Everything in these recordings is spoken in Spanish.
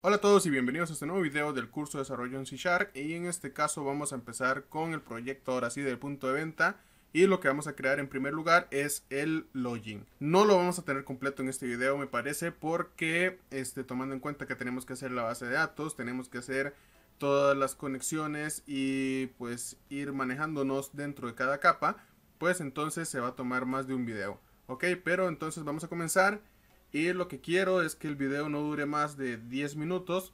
Hola a todos y bienvenidos a este nuevo video del curso de desarrollo en C Shark. y en este caso vamos a empezar con el proyecto ahora sí del punto de venta y lo que vamos a crear en primer lugar es el login. No lo vamos a tener completo en este video me parece porque este, tomando en cuenta que tenemos que hacer la base de datos, tenemos que hacer todas las conexiones y pues ir manejándonos dentro de cada capa, pues entonces se va a tomar más de un video. Ok, pero entonces vamos a comenzar. Y lo que quiero es que el video no dure más de 10 minutos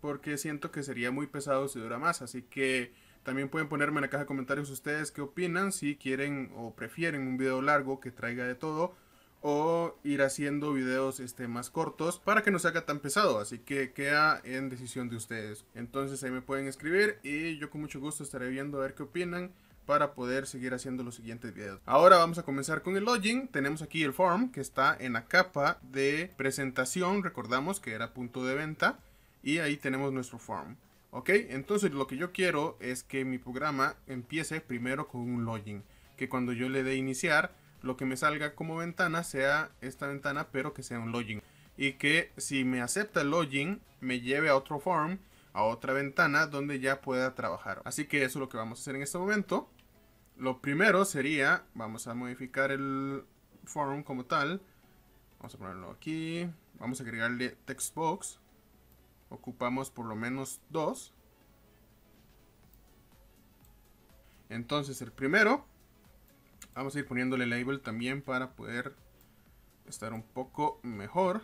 porque siento que sería muy pesado si dura más. Así que también pueden ponerme en la caja de comentarios ustedes qué opinan, si quieren o prefieren un video largo que traiga de todo o ir haciendo videos este, más cortos para que no se haga tan pesado. Así que queda en decisión de ustedes. Entonces ahí me pueden escribir y yo con mucho gusto estaré viendo a ver qué opinan para poder seguir haciendo los siguientes videos. Ahora vamos a comenzar con el login. Tenemos aquí el form que está en la capa de presentación, recordamos que era punto de venta y ahí tenemos nuestro form. Ok, entonces lo que yo quiero es que mi programa empiece primero con un login, que cuando yo le dé iniciar, lo que me salga como ventana sea esta ventana, pero que sea un login. Y que si me acepta el login, me lleve a otro form, a otra ventana donde ya pueda trabajar. Así que eso es lo que vamos a hacer en este momento. Lo primero sería, vamos a modificar el form como tal. Vamos a ponerlo aquí. Vamos a agregarle textbox. Ocupamos por lo menos dos. Entonces el primero, vamos a ir poniéndole label también para poder estar un poco mejor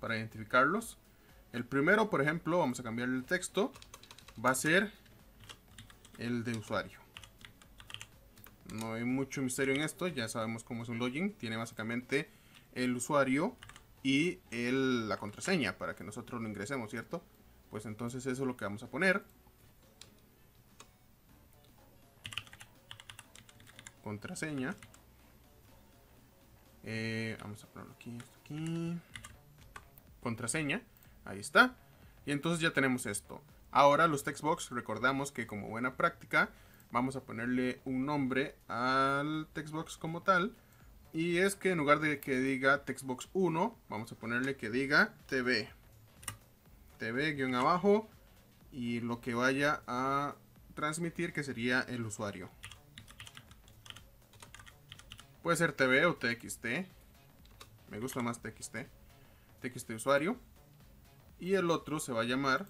para identificarlos. El primero, por ejemplo, vamos a cambiar el texto, va a ser el de usuario. No hay mucho misterio en esto, ya sabemos cómo es un login. Tiene básicamente el usuario y el, la contraseña para que nosotros lo ingresemos, ¿cierto? Pues entonces eso es lo que vamos a poner. Contraseña. Eh, vamos a ponerlo aquí, esto aquí. Contraseña. Ahí está. Y entonces ya tenemos esto. Ahora los textbox, recordamos que como buena práctica, vamos a ponerle un nombre al textbox como tal. Y es que en lugar de que diga textbox 1, vamos a ponerle que diga TV. TV abajo y lo que vaya a transmitir que sería el usuario. Puede ser TV o TXT. Me gusta más TXT. TXT usuario. Y el otro se va a llamar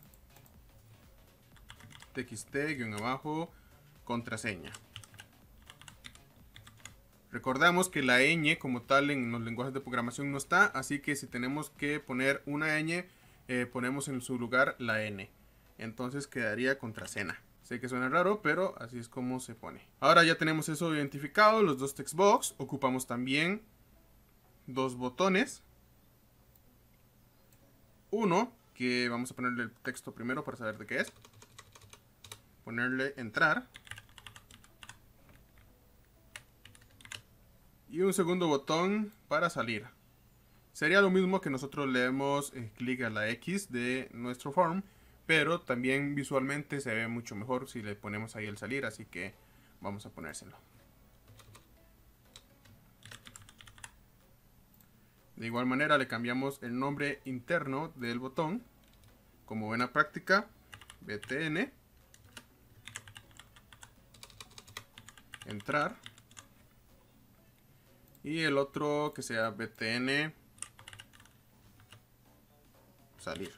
TXT abajo contraseña. Recordamos que la ñ como tal en los lenguajes de programación no está, así que si tenemos que poner una ñ, eh, ponemos en su lugar la n. Entonces quedaría contraseña, Sé que suena raro, pero así es como se pone. Ahora ya tenemos eso identificado, los dos textbox. Ocupamos también dos botones. Uno, que vamos a ponerle el texto primero para saber de qué es. Ponerle entrar. y un segundo botón para salir. Sería lo mismo que nosotros leemos eh, clic a la X de nuestro form, pero también visualmente se ve mucho mejor si le ponemos ahí el salir, así que vamos a ponérselo. De igual manera le cambiamos el nombre interno del botón, como buena práctica, btn, entrar, y el otro que sea btn salir.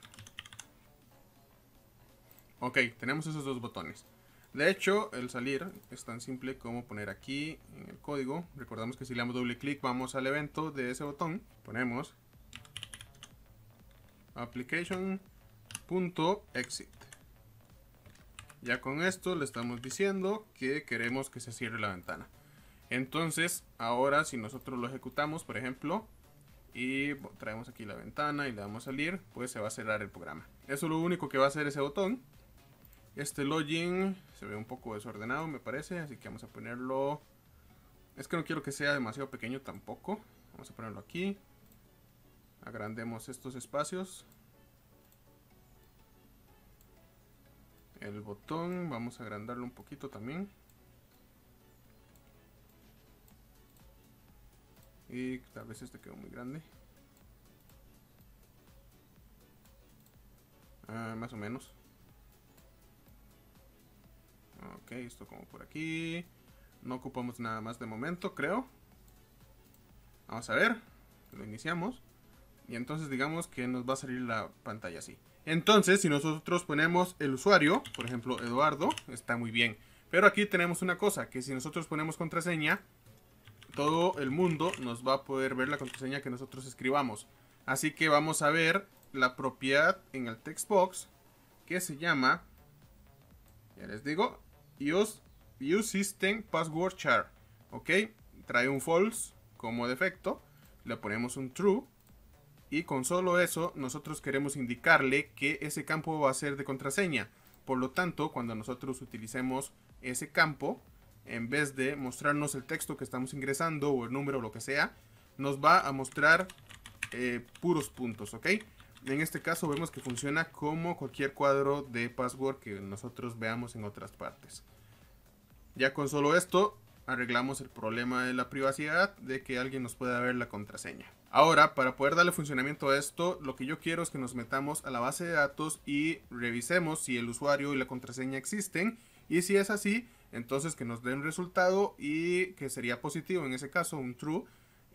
Ok, tenemos esos dos botones. De hecho, el salir es tan simple como poner aquí en el código. Recordamos que si le damos doble clic vamos al evento de ese botón. Ponemos application.exit. Ya con esto le estamos diciendo que queremos que se cierre la ventana. Entonces, ahora si nosotros lo ejecutamos, por ejemplo, y traemos aquí la ventana y le damos salir, pues se va a cerrar el programa. Eso es lo único que va a hacer ese botón. Este login se ve un poco desordenado, me parece, así que vamos a ponerlo... Es que no quiero que sea demasiado pequeño tampoco. Vamos a ponerlo aquí. Agrandemos estos espacios. El botón, vamos a agrandarlo un poquito también. Y tal vez este quedó muy grande. Ah, más o menos. Ok, esto como por aquí. No ocupamos nada más de momento, creo. Vamos a ver. Lo iniciamos. Y entonces digamos que nos va a salir la pantalla así. Entonces, si nosotros ponemos el usuario, por ejemplo, Eduardo, está muy bien. Pero aquí tenemos una cosa, que si nosotros ponemos contraseña, todo el mundo nos va a poder ver la contraseña que nosotros escribamos. Así que vamos a ver la propiedad en el text box que se llama, ya les digo, use, use system password char. Ok, trae un false como defecto, le ponemos un true y con solo eso nosotros queremos indicarle que ese campo va a ser de contraseña. Por lo tanto, cuando nosotros utilicemos ese campo, en vez de mostrarnos el texto que estamos ingresando o el número o lo que sea, nos va a mostrar eh, puros puntos, ¿ok? En este caso vemos que funciona como cualquier cuadro de password que nosotros veamos en otras partes. Ya con solo esto arreglamos el problema de la privacidad, de que alguien nos pueda ver la contraseña. Ahora, para poder darle funcionamiento a esto, lo que yo quiero es que nos metamos a la base de datos y revisemos si el usuario y la contraseña existen. Y si es así, entonces que nos dé un resultado y que sería positivo, en ese caso un true.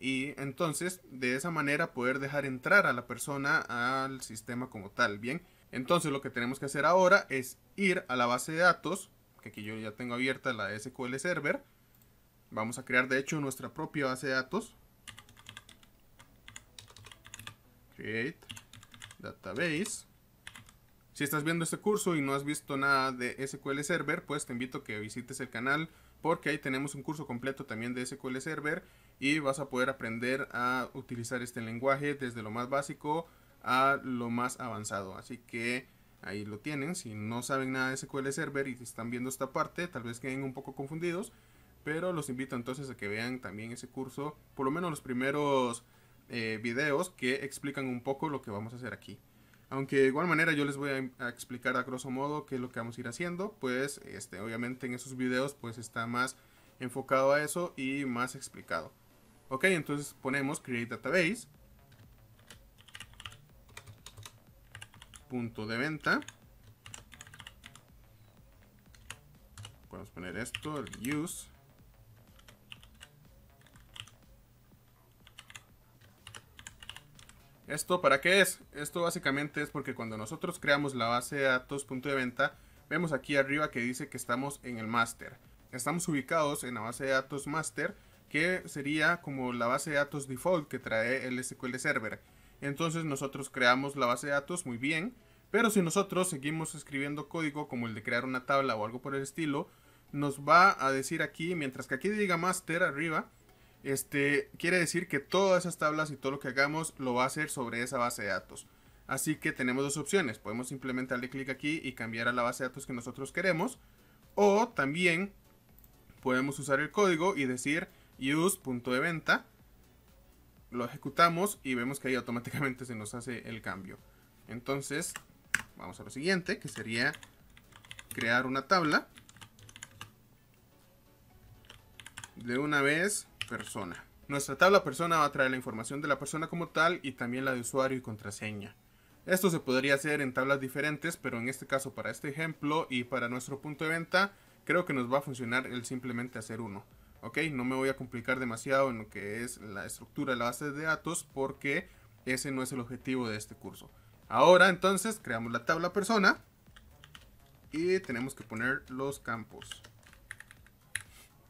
Y entonces de esa manera poder dejar entrar a la persona al sistema como tal. Bien, entonces lo que tenemos que hacer ahora es ir a la base de datos, que aquí yo ya tengo abierta la SQL Server. Vamos a crear de hecho nuestra propia base de datos. Create database. Si estás viendo este curso y no has visto nada de SQL Server, pues te invito a que visites el canal porque ahí tenemos un curso completo también de SQL Server y vas a poder aprender a utilizar este lenguaje desde lo más básico a lo más avanzado. Así que ahí lo tienen. Si no saben nada de SQL Server y están viendo esta parte, tal vez queden un poco confundidos. Pero los invito entonces a que vean también ese curso, por lo menos los primeros eh, videos que explican un poco lo que vamos a hacer aquí. Aunque de igual manera yo les voy a, explicar a grosso modo qué es lo que vamos a ir haciendo, pues este, obviamente en esos videos pues está más enfocado a eso y más explicado. Ok, entonces ponemos create database. Punto de venta. Podemos poner esto, el use. ¿Esto para qué es? Esto básicamente es porque cuando nosotros creamos la base de datos punto de venta, vemos aquí arriba que dice que estamos en el master. Estamos ubicados en la base de datos master, que sería como la base de datos default que trae el SQL Server. Entonces nosotros creamos la base de datos muy bien, pero si nosotros seguimos escribiendo código como el de crear una tabla o algo por el estilo, nos va a decir aquí, mientras que aquí diga master arriba, este, quiere decir que todas esas tablas y todo lo que hagamos lo va a hacer sobre esa base de datos. Así que tenemos dos opciones. Podemos simplemente darle clic aquí y cambiar a la base de datos que nosotros queremos. O también podemos usar el código y decir use.eventa. Lo ejecutamos y vemos que ahí automáticamente se nos hace el cambio. Entonces, vamos a lo siguiente, que sería crear una tabla. De una vez persona. Nuestra tabla persona va a traer la información de la persona como tal y también la de usuario y contraseña. Esto se podría hacer en tablas diferentes, pero en este caso para este ejemplo y para nuestro punto de venta, creo que nos va a funcionar el simplemente hacer uno. Ok, no me voy a complicar demasiado en lo que es la estructura de la base de datos porque ese no es el objetivo de este curso. Ahora entonces creamos la tabla persona y tenemos que poner los campos.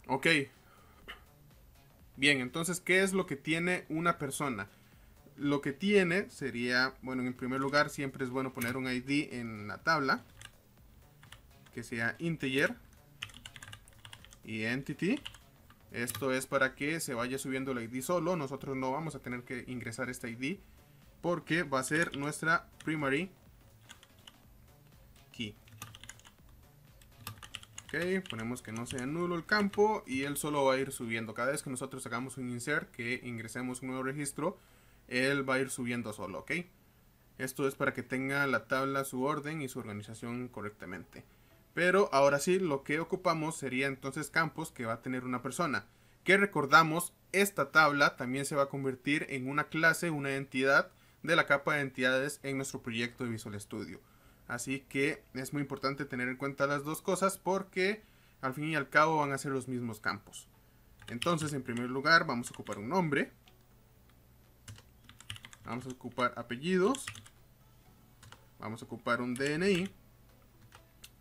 Ok, Bien, entonces, ¿qué es lo que tiene una persona? Lo que tiene sería, bueno, en primer lugar siempre es bueno poner un ID en la tabla, que sea integer y entity. Esto es para que se vaya subiendo el ID solo, nosotros no vamos a tener que ingresar este ID porque va a ser nuestra primary Ok, ponemos que no sea nulo el campo y él solo va a ir subiendo. Cada vez que nosotros hagamos un insert, que ingresemos un nuevo registro, él va a ir subiendo solo, ok. Esto es para que tenga la tabla su orden y su organización correctamente. Pero ahora sí, lo que ocupamos sería entonces campos que va a tener una persona. Que recordamos, esta tabla también se va a convertir en una clase, una entidad de la capa de entidades en nuestro proyecto de Visual Studio. Así que es muy importante tener en cuenta las dos cosas porque al fin y al cabo van a ser los mismos campos. Entonces, en primer lugar, vamos a ocupar un nombre. Vamos a ocupar apellidos. Vamos a ocupar un DNI,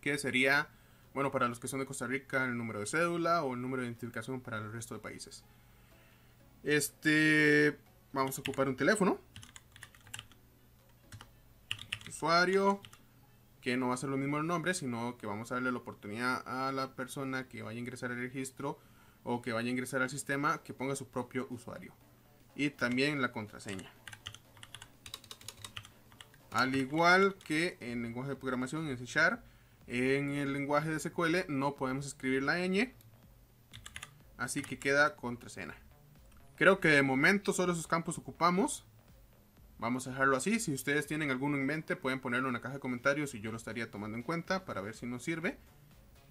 que sería, bueno, para los que son de Costa Rica, el número de cédula o el número de identificación para el resto de países. Este, vamos a ocupar un teléfono. Usuario, que no va a ser lo mismo el nombre, sino que vamos a darle la oportunidad a la persona que vaya a ingresar al registro o que vaya a ingresar al sistema que ponga su propio usuario. Y también la contraseña. Al igual que en lenguaje de programación, en C en el lenguaje de SQL no podemos escribir la ñ, así que queda contraseña. Creo que de momento solo esos campos ocupamos. Vamos a dejarlo así. Si ustedes tienen alguno en mente, pueden ponerlo en la caja de comentarios y yo lo estaría tomando en cuenta para ver si nos sirve.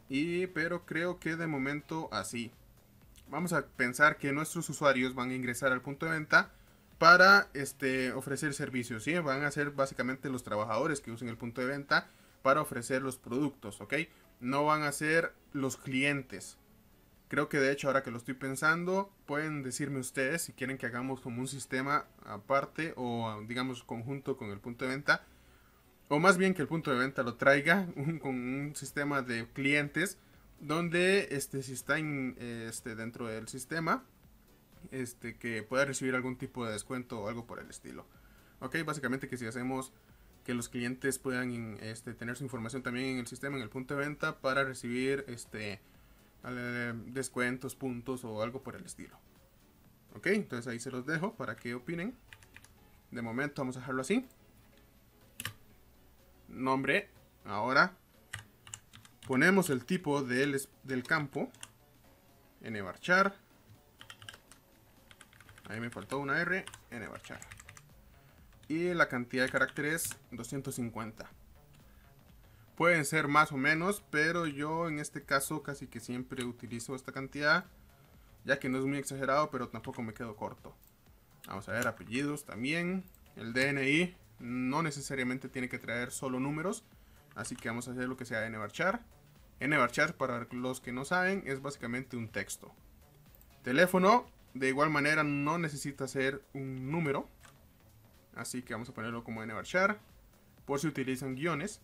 Y, pero creo que de momento así. Vamos a pensar que nuestros usuarios van a ingresar al punto de venta para este, ofrecer servicios. Van a ser básicamente los trabajadores que usen el punto de venta para ofrecer los productos. No van a ser los clientes. Creo que de hecho ahora que lo estoy pensando, pueden decirme ustedes si quieren que hagamos como un sistema aparte o digamos conjunto con el punto de venta. O más bien que el punto de venta lo traiga con un sistema de clientes donde este, si está en, este, dentro del sistema, este, que pueda recibir algún tipo de descuento o algo por el estilo. Ok, básicamente que si hacemos que los clientes puedan este, tener su información también en el sistema, en el punto de venta, para recibir este, eh, descuentos, puntos o algo por el estilo. Ok, entonces ahí se los dejo para que opinen. De momento vamos a dejarlo así. Nombre. Ahora ponemos el tipo del, del campo. nvarchar. Ahí me faltó una R. nvarchar. Y la cantidad de caracteres 250. Pueden ser más o menos, pero yo en este caso casi que siempre utilizo esta cantidad, ya que no es muy exagerado, pero tampoco me quedo corto. Vamos a ver apellidos también. El DNI no necesariamente tiene que traer solo números, así que vamos a hacer lo que sea nvarchar. nvarchar, para los que no saben, es básicamente un texto. Teléfono, de igual manera no necesita ser un número, así que vamos a ponerlo como nvarchar, por si utilizan guiones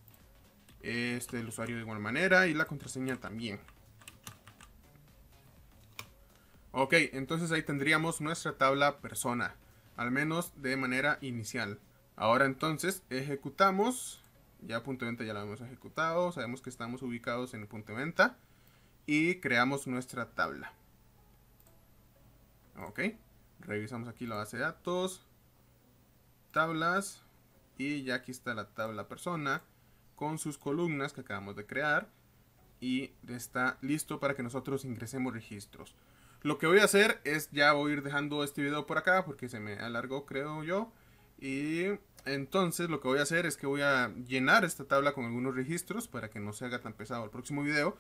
este, el usuario de igual manera y la contraseña también. Ok, entonces ahí tendríamos nuestra tabla persona, al menos de manera inicial. Ahora entonces ejecutamos, ya punto de venta ya lo hemos ejecutado, sabemos que estamos ubicados en el punto de venta y creamos nuestra tabla. Ok, revisamos aquí la base de datos, tablas y ya aquí está la tabla persona con sus columnas que acabamos de crear y está listo para que nosotros ingresemos registros. Lo que voy a hacer es ya voy a ir dejando este video por acá porque se me alargó creo yo. Y entonces lo que voy a hacer es que voy a llenar esta tabla con algunos registros para que no se haga tan pesado el próximo video.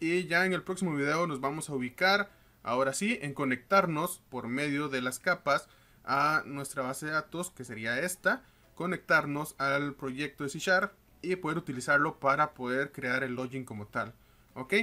Y ya en el próximo video nos vamos a ubicar, ahora sí, en conectarnos por medio de las capas a nuestra base de datos, que sería esta. Conectarnos al proyecto de C Sharp y poder utilizarlo para poder crear el login como tal. ¿Ok?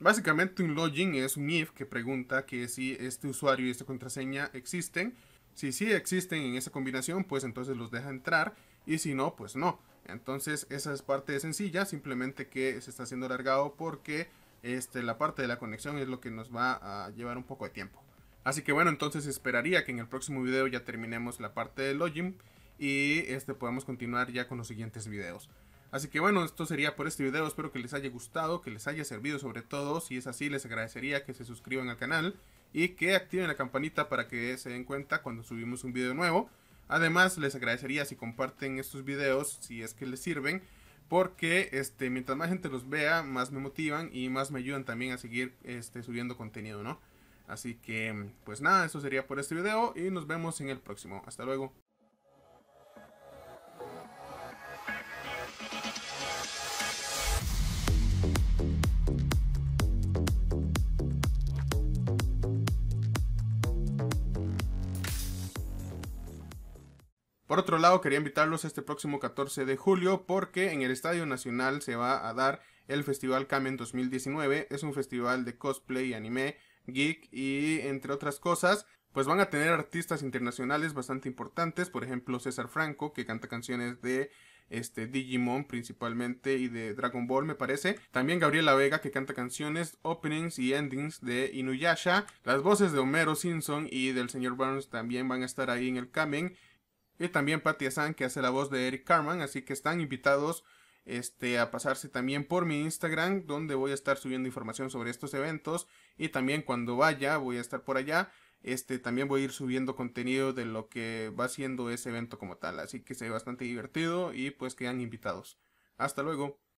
Básicamente un login es un if que pregunta que si este usuario y esta contraseña existen. Si sí existen en esa combinación, pues entonces los deja entrar y si no, pues no. Entonces esa es parte sencilla, simplemente que se está haciendo alargado porque este, la parte de la conexión es lo que nos va a llevar un poco de tiempo. Así que bueno, entonces esperaría que en el próximo video ya terminemos la parte del login y este, podemos continuar ya con los siguientes videos. Así que bueno, esto sería por este video, espero que les haya gustado, que les haya servido sobre todo, si es así les agradecería que se suscriban al canal y que activen la campanita para que se den cuenta cuando subimos un video nuevo. Además, les agradecería si comparten estos videos, si es que les sirven, porque este, mientras más gente los vea, más me motivan y más me ayudan también a seguir este, subiendo contenido, ¿no? Así que, pues nada, eso sería por este video y nos vemos en el próximo. Hasta luego. Por otro lado, quería invitarlos este próximo 14 de julio porque en el Estadio Nacional se va a dar el Festival Kamen 2019. Es un festival de cosplay, anime, geek y entre otras cosas. Pues van a tener artistas internacionales bastante importantes, por ejemplo César Franco, que canta canciones de este Digimon principalmente y de Dragon Ball me parece. También Gabriela Vega que canta canciones, openings y endings de Inuyasha. Las voces de Homero Simpson y del señor Burns también van a estar ahí en el Kamen. Y también Patty San, que hace la voz de Eric Carman, así que están invitados este, a pasarse también por mi Instagram, donde voy a estar subiendo información sobre estos eventos. Y también cuando vaya, voy a estar por allá. Este, también voy a ir subiendo contenido de lo que va siendo ese evento como tal. Así que se ve bastante divertido y pues quedan invitados. Hasta luego.